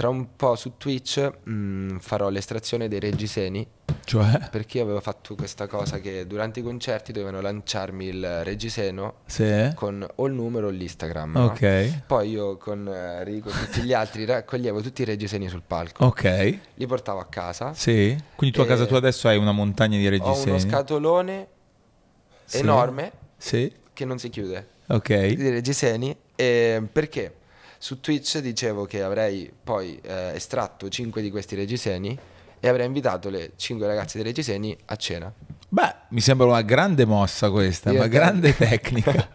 tra un po' su Twitch mh, mm, farò l'estrazione dei reggiseni. Cioè? Perché io avevo fatto questa cosa che durante i concerti dovevano lanciarmi il reggiseno sì. con o il numero o l'Instagram. Ok. No? Poi io con eh, Rico e tutti gli altri raccoglievo tutti i reggiseni sul palco. Ok. Li portavo a casa. Sì. Quindi tu a casa tu adesso hai una montagna di reggiseni. Ho uno scatolone sì. enorme sì. che non si chiude. Ok. Di reggiseni. E perché? Su Twitch dicevo che avrei poi eh, estratto 5 di questi reggiseni e avrei invitato le 5 ragazze dei reggiseni a cena. Beh, mi sembra una grande mossa questa, Io una grande tecnica.